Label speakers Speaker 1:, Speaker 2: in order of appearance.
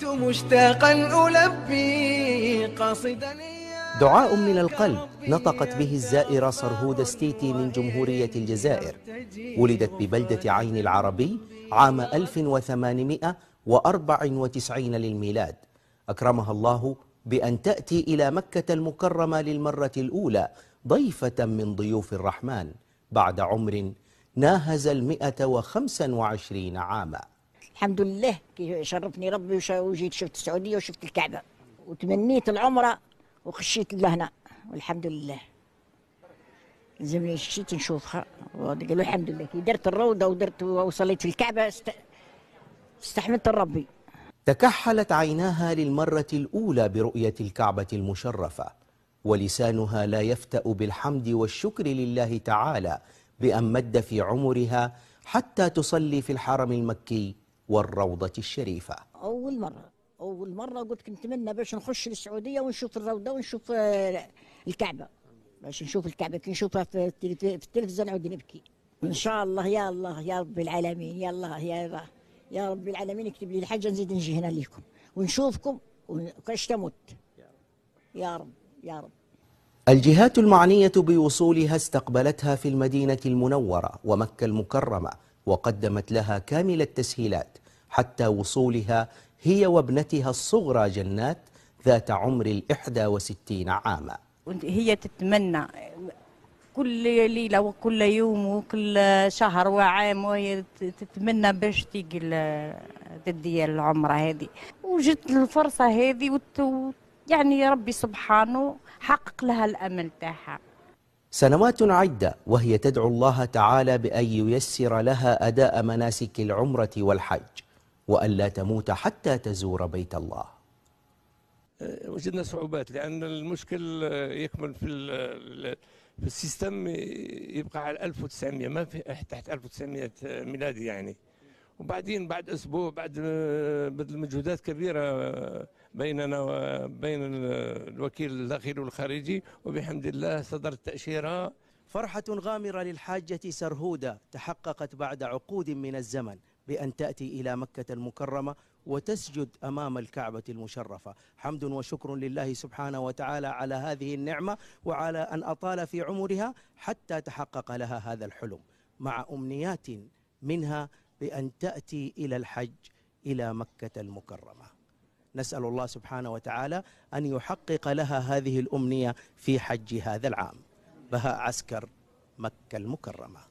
Speaker 1: جئت مشتاقا ألبي قصدا دعاء من القلب نطقت به الزائرة سرهود ستيتي من جمهورية الجزائر ولدت ببلدة عين العربي عام 1894 للميلاد أكرمها الله بأن تأتي إلى مكة المكرمة للمرة الأولى ضيفة من ضيوف الرحمن بعد عمر ناهز المئة وخمسا وعشرين عاماً الحمد لله
Speaker 2: كي شرفني ربي وجيت شفت السعوديه وشفت الكعبه وتمنيت العمره وخشيت لهنا والحمد لله زمني شيت نشوفها قالوا الحمد لله كي درت الروضه ودرت وصليت في الكعبه است...
Speaker 1: استحمدت ربي تكحلت عيناها للمره الاولى برؤيه الكعبه المشرفه ولسانها لا يفتا بالحمد والشكر لله تعالى بان مد في عمرها حتى تصلي في الحرم المكي والروضة الشريفة
Speaker 2: أول مرة أول مرة قلت نتمنى باش نخش للسعودية ونشوف الروضة ونشوف آه، الكعبة باش نشوف الكعبة كي نشوفها في التلفزيون نعود نبكي إن شاء الله يا الله يا رب العالمين يا الله يا الله يا رب العالمين اكتب لي الحاجة نزيد نجي هنا ليكم ونشوفكم وكاش تموت يا رب
Speaker 1: يا رب الجهات المعنية بوصولها استقبلتها في المدينة المنورة ومكة المكرمة وقدمت لها كامل التسهيلات حتى وصولها هي وابنتها الصغرى جنات ذات عمر الإحدى وستين عاما
Speaker 2: هي تتمنى كل ليلة وكل يوم وكل شهر وعام وهي تتمنى باش تيجي تدي
Speaker 1: العمرة هذه
Speaker 2: وجدت الفرصة هذه يعني ربي سبحانه حقق لها الأمل تاعها
Speaker 1: سنوات عدة وهي تدعو الله تعالى بأن ييسر لها أداء مناسك العمرة والحج وألا تموت حتى تزور بيت الله
Speaker 3: وجدنا صعوبات لأن المشكل آه، يكمن في في السيستم آه، يبقى على 1900 ما في تحت 1900 آه، ميلادي يعني وبعدين بعد اسبوع بعد بذل مجهودات كبيره بيننا وبين الوكيل الداخلي
Speaker 1: والخارجي وبحمد الله صدرت تأشيرة فرحة غامرة للحاجة سرهودة تحققت بعد عقود من الزمن بأن تأتي إلى مكة المكرمة وتسجد أمام الكعبة المشرفة حمد وشكر لله سبحانه وتعالى على هذه النعمة وعلى أن أطال في عمرها حتى تحقق لها هذا الحلم مع أمنيات منها بأن تأتي إلى الحج إلى مكة المكرمة نسأل الله سبحانه وتعالى أن يحقق لها هذه الأمنية في حج هذا العام بهاء عسكر مكة المكرمة